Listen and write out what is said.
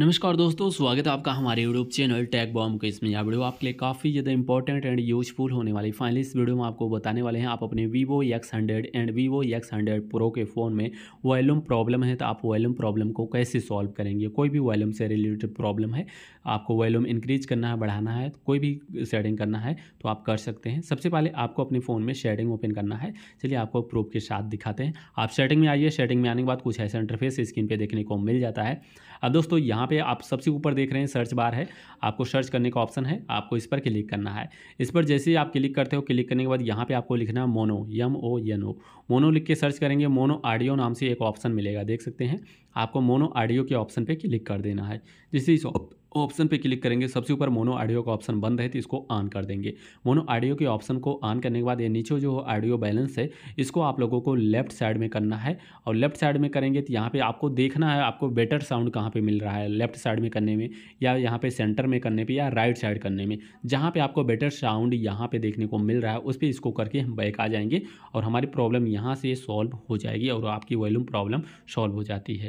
नमस्कार दोस्तों स्वागत है आपका हमारे यूट्यूब चैनल टैग बॉम के इसमें यह वीडियो आपके लिए काफ़ी ज़्यादा इंपॉर्टेंट एंड यूजफुल होने वाली फाइनली इस वीडियो में आपको बताने वाले हैं आप अपने Vivo X hundred and Vivo X hundred pro के फ़ोन में वॉल्यूम प्रॉब्लम है तो आप वॉल्यूम प्रॉब्लम को कैसे सॉल्व करेंगे कोई भी वॉल्यूम से रिलेटेड प्रॉब्लम है आपको वॉल्यूम इंक्रीज करना है बढ़ाना है कोई भी शेडिंग करना है तो आप कर सकते हैं सबसे पहले आपको अपने फ़ोन में शेडिंग ओपन करना है चलिए आपको प्रूफ के साथ दिखाते हैं आप शेडिंग में आइए शेडिंग में आने के बाद कुछ ऐसा इंटरफेस स्क्रीन पर देखने को मिल जाता है अब दोस्तों यहाँ पे आप सबसे ऊपर देख रहे हैं सर्च बार है आपको सर्च करने का ऑप्शन है आपको इस पर क्लिक करना है इस पर जैसे ही आप क्लिक करते हो क्लिक करने के बाद यहाँ पे आपको लिखना है मोनो यम ओ यन ओ मोनो लिख के सर्च करेंगे मोनो ऑडियो नाम से एक ऑप्शन मिलेगा देख सकते हैं आपको मोनो ऑडियो के ऑप्शन पर क्लिक कर देना है जिससे इस ऑप्शन पे क्लिक करेंगे सबसे ऊपर मोनो ऑडियो का ऑप्शन बंद है तो इसको ऑन कर देंगे मोनो ऑडियो के ऑप्शन को ऑन करने के बाद ये नीचे जो ऑडियो बैलेंस है इसको आप लोगों को लेफ्ट साइड में करना है और लेफ्ट साइड में करेंगे तो यहाँ पे आपको देखना है आपको बेटर साउंड कहाँ पे मिल रहा है लेफ्ट साइड में करने में या यहाँ पर सेंटर में करने पर या राइट साइड करने में जहाँ पर आपको बेटर साउंड यहाँ पर देखने को मिल रहा है उस पर इसको करके हम बैक आ जाएंगे और हमारी प्रॉब्लम यहाँ से सॉल्व हो जाएगी और आपकी वॉल्यूम प्रॉब्लम सॉल्व हो जाती है